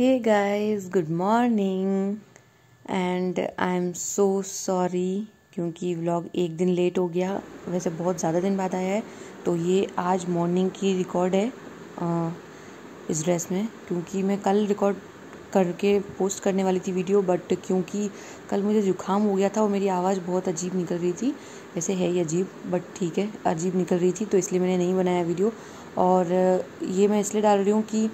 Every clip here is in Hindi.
Hey guys good morning and I am so sorry क्योंकि व्लॉग एक दिन लेट हो गया वैसे बहुत ज़्यादा दिन बाद आया है तो ये आज मॉर्निंग की रिकॉर्ड है आ, इस ड्रेस में क्योंकि मैं कल रिकॉर्ड करके पोस्ट करने वाली थी वीडियो बट क्योंकि कल मुझे जुकाम हो गया था और मेरी आवाज़ बहुत अजीब निकल रही थी वैसे है ही अजीब बट ठीक है अजीब निकल रही थी तो इसलिए मैंने नहीं बनाया वीडियो और ये मैं इसलिए डाल रही हूँ कि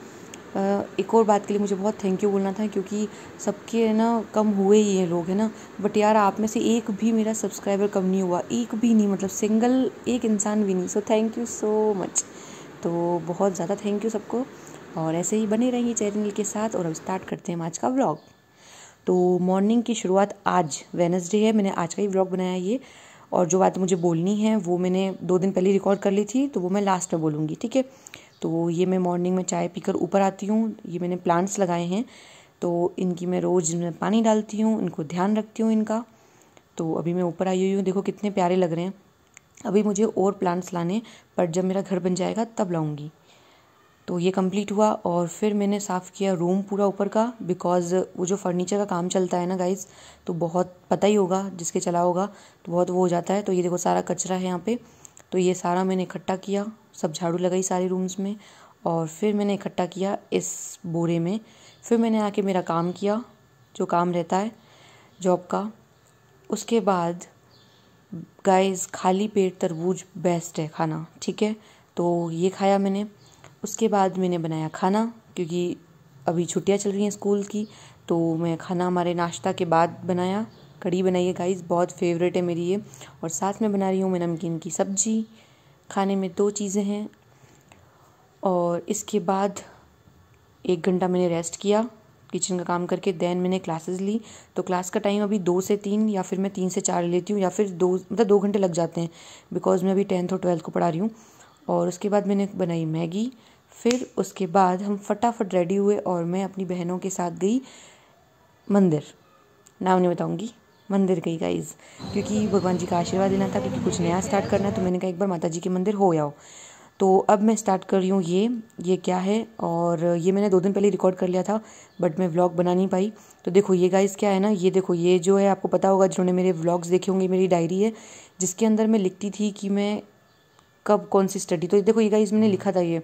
एक और बात के लिए मुझे बहुत थैंक यू बोलना था क्योंकि सबके है ना कम हुए ही हैं लोग है ना बट यार आप में से एक भी मेरा सब्सक्राइबर कम नहीं हुआ एक भी नहीं मतलब सिंगल एक इंसान भी नहीं so thank you so much तो बहुत ज़्यादा थैंक यू सबको और ऐसे ही बने रहिए चैनल के साथ और अब स्टार्ट करते हैं आज का व्लॉग तो मॉर्निंग की शुरुआत आज वेनसडे है मैंने आज का ही व्लॉग बनाया ये और जो बात मुझे बोलनी है वो मैंने दो दिन पहले रिकॉर्ड कर ली थी तो वो मैं लास्ट में बोलूँगी ठीक है तो ये मैं मॉर्निंग में चाय पीकर ऊपर आती हूँ ये मैंने प्लांट्स लगाए हैं तो इनकी मैं रोज़ इनमें पानी डालती हूँ इनको ध्यान रखती हूँ इनका तो अभी मैं ऊपर आई हुई हूँ देखो कितने प्यारे लग रहे हैं अभी मुझे और प्लांट्स लाने पर जब मेरा घर बन जाएगा तब लाऊंगी तो ये कंप्लीट हुआ और फिर मैंने साफ़ किया रूम पूरा ऊपर का बिकॉज़ वो जो फर्नीचर का काम चलता है ना गाइज तो बहुत पता ही होगा जिसके चला होगा तो बहुत वो हो जाता है तो ये देखो सारा कचरा है यहाँ पर तो ये सारा मैंने इकट्ठा किया सब झाड़ू लगाई सारे रूम्स में और फिर मैंने इकट्ठा किया इस बोरे में फिर मैंने आके मेरा काम किया जो काम रहता है जॉब का उसके बाद गाइस खाली पेट तरबूज बेस्ट है खाना ठीक है तो ये खाया मैंने उसके बाद मैंने बनाया खाना क्योंकि अभी छुट्टियां चल रही हैं स्कूल की तो मैं खाना हमारे नाश्ता के बाद बनाया कड़ी बनाई है गाइस बहुत फेवरेट है मेरी ये और साथ में बना रही हूँ मैं नमकीन की सब्ज़ी खाने में दो चीज़ें हैं और इसके बाद एक घंटा मैंने रेस्ट किया किचन का काम करके दैन मैंने क्लासेस ली तो क्लास का टाइम अभी दो से तीन या फिर मैं तीन से चार लेती हूँ या फिर दो मतलब दो घंटे लग जाते हैं बिकॉज मैं अभी टेंथ और ट्वेल्थ को पढ़ा रही हूँ और उसके बाद मैंने बनाई मैगी फिर उसके बाद हम फटाफट रेडी हुए और मैं अपनी बहनों के साथ गई मंदिर नाम नहीं बताऊँगी मंदिर गई गाइज क्योंकि भगवान जी का आशीर्वाद लेना था क्योंकि कुछ नया स्टार्ट करना है तो मैंने कहा एक बार माता जी के मंदिर हो जाओ तो अब मैं स्टार्ट कर रही हूँ ये ये क्या है और ये मैंने दो दिन पहले रिकॉर्ड कर लिया था बट मैं व्लॉग बना नहीं पाई तो देखो ये गाइस क्या है ना ये देखो ये जो है आपको पता होगा जिन्होंने मेरे व्लॉग्स देखे होंगे मेरी डायरी है जिसके अंदर मैं लिखती थी कि मैं कब कौन सी स्टडी तो देखो ये गाइस मैंने लिखा था ये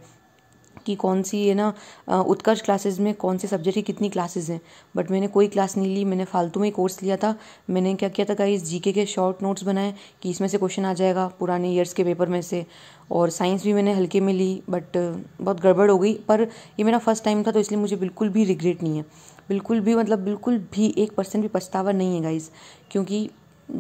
कि कौन सी है ना उत्कर्ष क्लासेस में कौन से सब्जेक्ट की कितनी क्लासेस हैं बट मैंने कोई क्लास नहीं ली मैंने फालतू में कोर्स लिया था मैंने क्या किया था इस जीके के शॉर्ट नोट्स बनाए कि इसमें से क्वेश्चन आ जाएगा पुराने ईयर्स के पेपर में से और साइंस भी मैंने हल्के में ली बट बहुत गड़बड़ हो गई पर ये मेरा फर्स्ट टाइम था तो इसलिए मुझे बिल्कुल भी रिग्रेट नहीं है बिल्कुल भी मतलब बिल्कुल भी एक परसेंट भी पछतावा नहीं है गाइज क्योंकि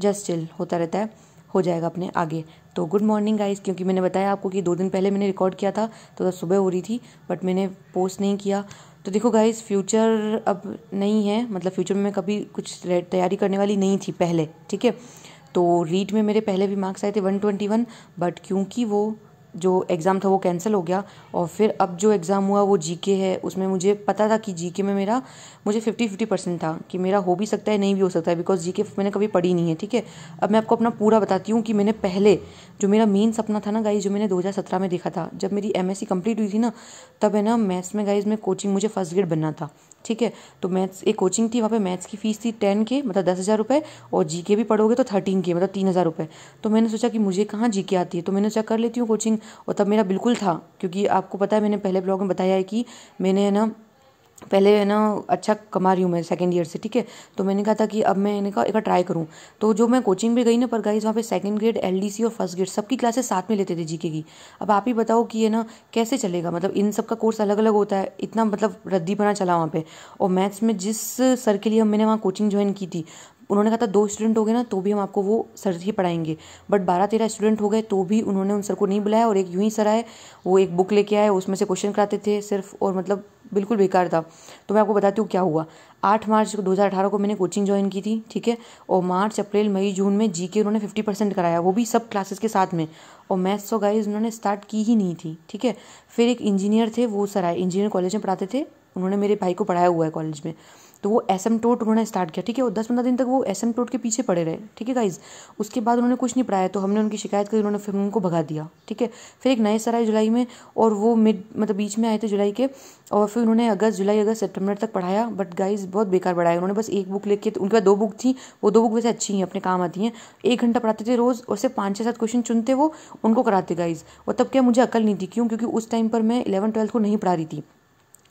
जस्ट चिल होता रहता है हो जाएगा अपने आगे तो गुड मॉर्निंग गाइस क्योंकि मैंने बताया आपको कि दो दिन पहले मैंने रिकॉर्ड किया था तो सुबह हो रही थी बट मैंने पोस्ट नहीं किया तो देखो गाइस फ्यूचर अब नहीं है मतलब फ्यूचर में मैं कभी कुछ तैयारी करने वाली नहीं थी पहले ठीक है तो रीट में मेरे पहले भी मार्क्स आए थे 121 बट क्योंकि वो जो एग्ज़ाम था वो कैंसिल हो गया और फिर अब जो एग्ज़ाम हुआ वो जीके है उसमें मुझे पता था कि जीके में मेरा मुझे फिफ्टी फिफ्टी परसेंट था कि मेरा हो भी सकता है नहीं भी हो सकता है बिकॉज जीके मैंने कभी पढ़ी नहीं है ठीक है अब मैं आपको अपना पूरा बताती हूँ कि मैंने पहले जो मेरा मेन सपना था ना गाइज जो मैंने दो में देखा था जब मेरी एम एस कंप्लीट हुई थी ना तब है ना मैथ्स में गाइज में कोचिंग मुझे फर्स्ट ग्रेड बनना था ठीक है तो मैथ्स एक कोचिंग थी वहाँ पे मैथ्स की फ़ीस थी टेन के मतलब दस हज़ार रुपये और जी के भी पढ़ोगे तो थर्टीन के मतलब तीन हज़ार रुपये तो मैंने सोचा कि मुझे कहाँ जी के आती है तो मैंने सोचा कर लेती हूँ कोचिंग और तब मेरा बिल्कुल था क्योंकि आपको पता है मैंने पहले ब्लॉग में बताया है कि मैंने ना पहले है ना अच्छा कमा रही हूँ मैं सेकंड ईयर से ठीक है तो मैंने कहा था कि अब मैं इन्हें कहा एक ट्राई करूँ तो जो मैं कोचिंग भी गई ना पर गाइज वहाँ पे सेकंड ग्रेड एलडीसी और फर्स्ट ग्रेड सबकी क्लासेस साथ में लेते थे जीके की अब आप ही बताओ कि ये ना कैसे चलेगा मतलब इन सब का कोर्स अलग अलग होता है इतना मतलब रद्दी बना चला वहाँ पर और मैथ्स में जिस सर के लिए मैंने वहाँ कोचिंग ज्वाइन की थी उन्होंने कहा था दो स्टूडेंट हो गए ना तो भी हम आपको वो सर ही पढ़ाएंगे बट बारह तेरह स्टूडेंट हो गए तो भी उन्होंने उन सर को नहीं बुलाया और एक यूं ही सर आए वो एक बुक लेके आए उसमें से क्वेश्चन कराते थे सिर्फ और मतलब बिल्कुल बेकार था तो मैं आपको बताती हूँ क्या हुआ आठ मार्च दो हज़ार अठारह को मैंने कोचिंग ज्वाइन की थी ठीक है और मार्च अप्रैल मई जून में जी के उन्होंने फिफ्टी परसेंट कराया वो भी सब क्लासेस के साथ में और मैथ्स और गाइज उन्होंने स्टार्ट की ही नहीं थी ठीक है फिर एक इंजीनियर थे वो सर आए इंजीनियर कॉलेज में पढ़ाते थे उन्होंने मेरे भाई को पढ़ाया हुआ है कॉलेज में तो वो एम टोट उन्होंने स्टार्ट किया ठीक है और दस पंद्रह दिन तक वो एस एम टोट के पीछे पड़े रहे ठीक है गाइज उसके बाद उन्होंने कुछ नहीं पढ़ाया तो हमने उनकी शिकायत करी उन्होंने फिर उनको भगा दिया ठीक है फिर एक नए सर आए जुलाई में और वो मिड मतलब बीच में आए थे जुलाई के और फिर उन्होंने अगस्त जुलाई अगस्त सेप्टेम्बर तक पढ़ाया बट गाइज बहुत बेकार पढ़ाया उन्होंने बस एक बुक लेके उनके पास दो बुक थी वो दो बुक वैसे अच्छी हैं अपने काम आती हैं एक घंटा पढ़ाते थे रोज़ और सिर्फ पाँच छः सात क्वेश्चन चुनते वो उनको कराते गाइज और तब क्या मुझे अकल नहीं थी क्यों क्योंकि उस टाइम पर मैं इलेवन ट्वेल्थ को नहीं पढ़ा रही थी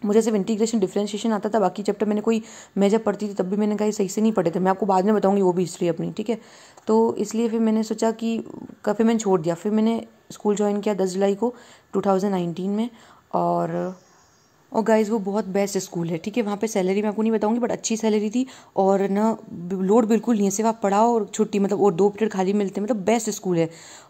मुझे सिर्फ इंटीग्रेशन डिफ्रेंशिएशन आता था बाकी चैप्टर मैंने कोई मैं जब पढ़ती थी तब भी मैंने कहा सही से नहीं पढ़े थे मैं आपको बाद में बताऊंगी वो भी हिस्ट्री अपनी ठीक है तो इसलिए फिर मैंने सोचा कि काफ़ी मैंने छोड़ दिया फिर मैंने स्कूल ज्वाइन किया दस जुलाई को टू में और और गाइज वो बहुत बेस्ट स्कूल है ठीक है वहाँ पे सैलरी मैं आपको नहीं बताऊँगी बट अच्छी सैलरी थी और ना लोड बिल्कुल नहीं है सिर्फ आप पढ़ाओ और छुट्टी मतलब और दो पीरियड खाली मिलते हैं मतलब बेस्ट स्कूल है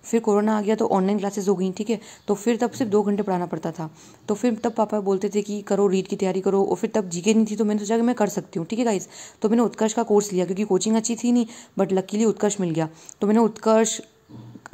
फिर कोरोना आ गया तो ऑनलाइन क्लासेस हो गई ठीक है तो फिर तब सिर्फ दो घंटे पढ़ाना पड़ता था तो फिर तब पापा बोलते थे कि करो रीड की तैयारी करो और फिर तब जीके नहीं थी तो मैंने सोचा कि मैं कर सकती हूँ ठीक है गाइज तो मैंने उत्कर्ष का कोर्स लिया क्योंकि कोचिंग अच्छी थी नहीं बट लकीली उत्कर्ष मिल गया तो मैंने उत्कर्ष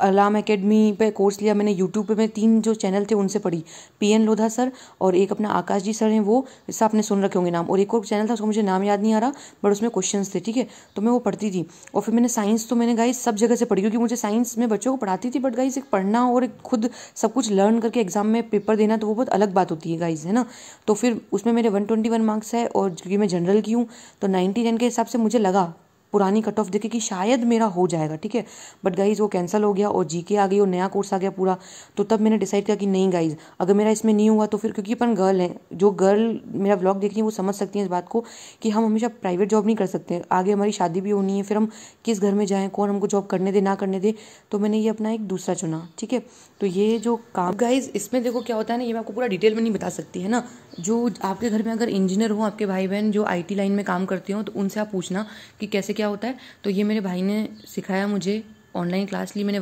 अलाम एकेडमी पे कोर्स लिया मैंने यूट्यूब पे मैं तीन जो चैनल थे उनसे पढ़ी पी एन लोधा सर और एक अपना आकाश जी सर हैं वो इससे आपने सुन रखे होंगे नाम और एक और चैनल था उसको मुझे नाम याद नहीं आ रहा बट उसमें क्वेश्चन थे ठीक है तो मैं वो पढ़ती थी और फिर मैंने साइंस तो मैंने गाइज सब जगह से पढ़ी क्योंकि मुझे साइंस में बच्चों को पढ़ाती थी बट गाइज एक पढ़ना और एक खुद सब कुछ लर्न करके एग्जाम में पेपर देना तो वो बहुत अलग बात होती है गाइज है ना तो फिर उसमें मेरे वन ट्वेंटी वन मार्क्स है और क्योंकि मैं जनरल की हूँ तो नाइन्टी टेन के हिसाब से मुझे लगा पुरानी कट ऑफ देखे कि शायद मेरा हो जाएगा ठीक है बट गाइज़ वो कैंसिल हो गया और जी के आ गई और नया कोर्स आ गया पूरा तो तब मैंने डिसाइड किया कि नहीं गाइज़ अगर मेरा इसमें नहीं हुआ तो फिर क्योंकि अपन गर्ल हैं जो गर्ल मेरा ब्लॉग देख रही है वो समझ सकती हैं इस बात को कि हम हमेशा प्राइवेट जॉब नहीं कर सकते आगे हमारी शादी भी होनी है फिर हम किस घर में जाएँ कौन हमको जॉब करने दे ना करने दे तो मैंने ये अपना एक दूसरा चुना ठीक है तो ये जो काम गाइज इसमें देखो क्या होता है ना ये मैं आपको पूरा डिटेल में नहीं बता सकती है ना जो आपके घर में अगर इंजीनियर हो आपके भाई बहन जो आईटी लाइन में काम करते हो तो उनसे आप पूछना कि कैसे क्या क्या होता है तो ये मेरे भाई ने सिखाया मुझे ऑनलाइन क्लास ली मैंने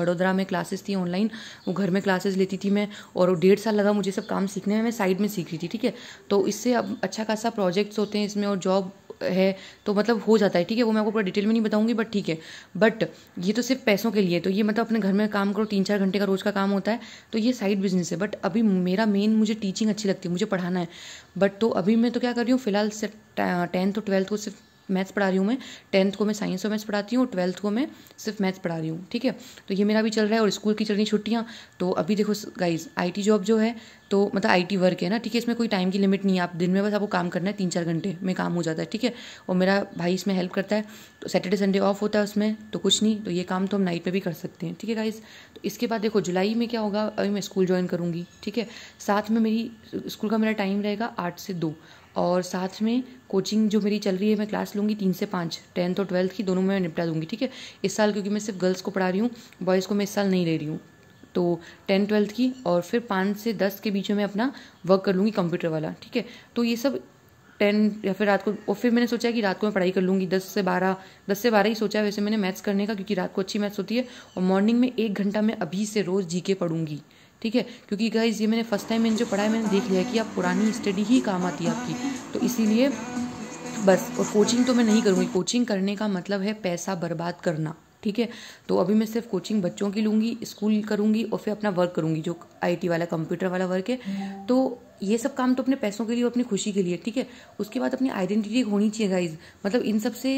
वडोदरा में क्लासेस थी ऑनलाइन वो घर में क्लासेस लेती थी मैं और डेढ़ साल लगा मुझे सब काम सीखने में मैं साइड में सीख रही थी ठीक है तो इससे अब अच्छा खासा प्रोजेक्ट्स होते हैं इसमें और जॉब है तो मतलब हो जाता है ठीक है वो मैं आपको पूरा डिटेल में नहीं बताऊंगी बट ठीक है बट ये तो सिर्फ पैसों के लिए तो ये मतलब अपने घर में काम करो तीन चार घंटे का रोज का काम होता है तो ये साइड बिजनेस है बट अभी मेरा मेन मुझे टीचिंग अच्छी लगती है मुझे पढ़ाना है बट तो अभी मैं तो क्या कर रही हूँ फिलहाल सिर्फ टेंथ और ट्वेल्थ को सिर्फ मैथ्स पढ़ा रही हूँ मैं टेंथ को मैं साइंस और मैथ्स पढ़ाती हूँ ट्वेल्थ को मैं सिर्फ मैथ्स पढ़ा रही हूँ ठीक है तो ये मेरा भी चल रहा है और स्कूल की चल रही छुट्टियाँ तो अभी देखो गाइज आई जॉब जो है तो मतलब आई वर्क है ना ठीक है इसमें कोई टाइम की लिमिट नहीं है आप दिन में बस आपको काम करना है तीन चार घंटे में काम हो जाता है ठीक है और मेरा भाई इसमें हेल्प करता है तो सैटरडे संडे ऑफ होता है उसमें तो कुछ नहीं तो ये काम तो हम नाइट में भी कर सकते हैं ठीक है गाइज तो इसके बाद देखो जुलाई में क्या होगा अभी मैं स्कूल ज्वाइन करूँगी ठीक है साथ में मेरी स्कूल का मेरा टाइम रहेगा आठ से दो और साथ में कोचिंग जो मेरी चल रही है मैं क्लास लूँगी तीन से पाँच टेंथ और ट्वेल्थ की दोनों में मैं निपटा दूँगी ठीक है इस साल क्योंकि मैं सिर्फ गर्ल्स को पढ़ा रही हूँ बॉयज़ को मैं इस साल नहीं ले रही हूँ तो टेंथ ट्वेल्थ की और फिर पाँच से दस के बीच में अपना वर्क कर लूँगी कंप्यूटर वाला ठीक है तो ये सब टेन या फिर रात को और फिर मैंने सोचा कि रात को मैं पढ़ाई कर लूँगी दस से बारह दस से बारह ही सोचा वैसे मैंने मैथ्स करने का क्योंकि रात को अच्छी मैथ्स होती है और मॉर्निंग में एक घंटा मैं अभी से रोज़ जी के पढ़ूँगी ठीक है क्योंकि गाइज ये मैंने फर्स्ट टाइम मैंने जो पढ़ा है मैंने देख लिया कि आप पुरानी स्टडी ही काम आती है आपकी तो इसीलिए बस और कोचिंग तो मैं नहीं करूँगी कोचिंग करने का मतलब है पैसा बर्बाद करना ठीक है तो अभी मैं सिर्फ कोचिंग बच्चों की लूँगी स्कूल करूँगी और फिर अपना वर्क करूँगी जो आईटी वाला कंप्यूटर वाला वर्क है तो ये सब काम तो अपने पैसों के लिए और अपनी खुशी के लिए ठीक है उसके बाद अपनी आइडेंटिटी होनी चाहिए गाइज मतलब इन सब से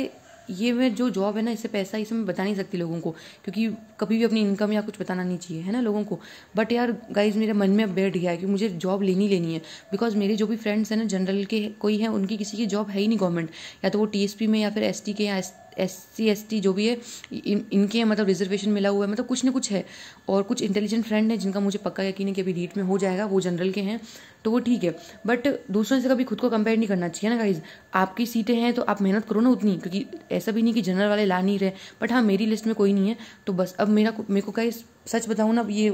ये मैं जो जॉब है ना इससे पैसा इसे मैं बता नहीं सकती लोगों को क्योंकि कभी भी अपनी इनकम या कुछ बताना नहीं चाहिए है ना लोगों को बट यार गाइज मेरे मन में अब बैठ गया है कि मुझे जॉब लेनी लेनी है बिकॉज मेरे जो भी फ्रेंड्स हैं ना जनरल के कोई है उनकी किसी की जॉब है ही नहीं गवर्नमेंट या तो वो टी में या फिर एस के या एस सी एस टी जो भी है इन, इनके मतलब रिजर्वेशन मिला हुआ है मतलब कुछ ना कुछ है और कुछ इंटेलिजेंट फ्रेंड हैं जिनका मुझे पक्का यकीन है कि अभी नीट में हो जाएगा वो जनरल के हैं तो वो ठीक है बट दूसरों से कभी खुद को कंपेयर नहीं करना चाहिए ना गाइज आपकी सीटें हैं तो आप मेहनत करो ना उतनी क्योंकि ऐसा भी नहीं कि जनरल वाले ला नहीं रहे बट हाँ मेरी लिस्ट में कोई नहीं है तो बस अब मेरा मेरे को गाइज सच बताऊँ ना ये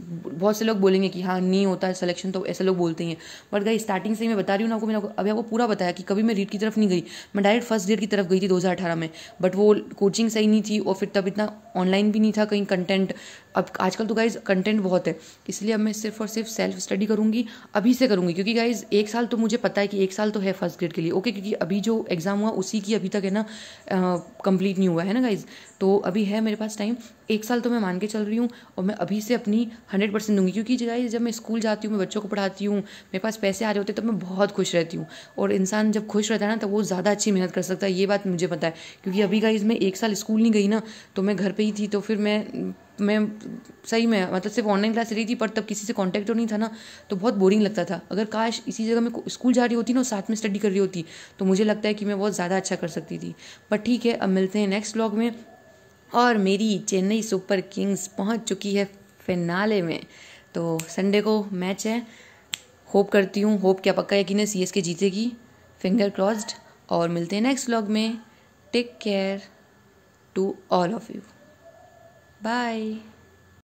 बहुत से लोग बोलेंगे कि हाँ नहीं होता है सिलेक्शन तो ऐसे लोग बोलते हैं बट गई स्टार्टिंग से मैं बता रही हूँ ना आपको मैंने अभी आपको पूरा बताया कि कभी मैं रीड की तरफ नहीं गई मैं डायरेक्ट फर्स्ट ईयर की तरफ गई थी 2018 में बट वो कोचिंग सही नहीं थी और फिर तब इतना ऑनलाइन भी नहीं था कहीं कंटेंट अब आजकल तो गाइज कंटेंट बहुत है इसलिए अब मैं सिर्फ और सिर्फ सेल्फ स्टडी करूँगी अभी से करूँगी क्योंकि गाइज एक साल तो मुझे पता है कि एक साल तो है फर्स्ट ग्रेड के लिए ओके क्योंकि अभी जो एग्ज़ाम हुआ उसी की अभी तक है ना कंप्लीट नहीं हुआ है ना गाइज तो अभी है मेरे पास टाइम एक साल तो मैं मान के चल रही हूँ और मैं अभी से अपनी हंड्रेड परसेंट दूंगी क्योंकि गाइज जब मैं स्कूल जाती हूँ मैं बच्चों को पढ़ाती हूँ मेरे पास पैसे आ रहे होते तब तो मैं बहुत खुश रहती हूँ और इंसान जब खुश रहता है ना तो वो ज़्यादा अच्छी मेहनत कर सकता है ये बात मुझे पता है क्योंकि अभी गाइज मैं एक साल स्कूल नहीं गई ना तो मैं घर पर ही थी तो फिर मैं मैं सही में मतलब सिर्फ ऑनलाइन क्लास रही थी पर तब किसी से कांटेक्ट तो नहीं था ना तो बहुत बोरिंग लगता था अगर काश इसी जगह मैं स्कूल जा रही होती ना और साथ में स्टडी कर रही होती तो मुझे लगता है कि मैं बहुत ज़्यादा अच्छा कर सकती थी पर ठीक है अब मिलते हैं नेक्स्ट ब्लॉग में और मेरी चेन्नई सुपर किंग्स पहुँच चुकी है फिनाले में तो संडे को मैच है होप करती हूँ होप क्या पक्का यकीन है सी एस के जीतेगी फिंगर क्रॉस्ड और मिलते हैं नेक्स्ट ब्लॉग में take care to all of you Bye.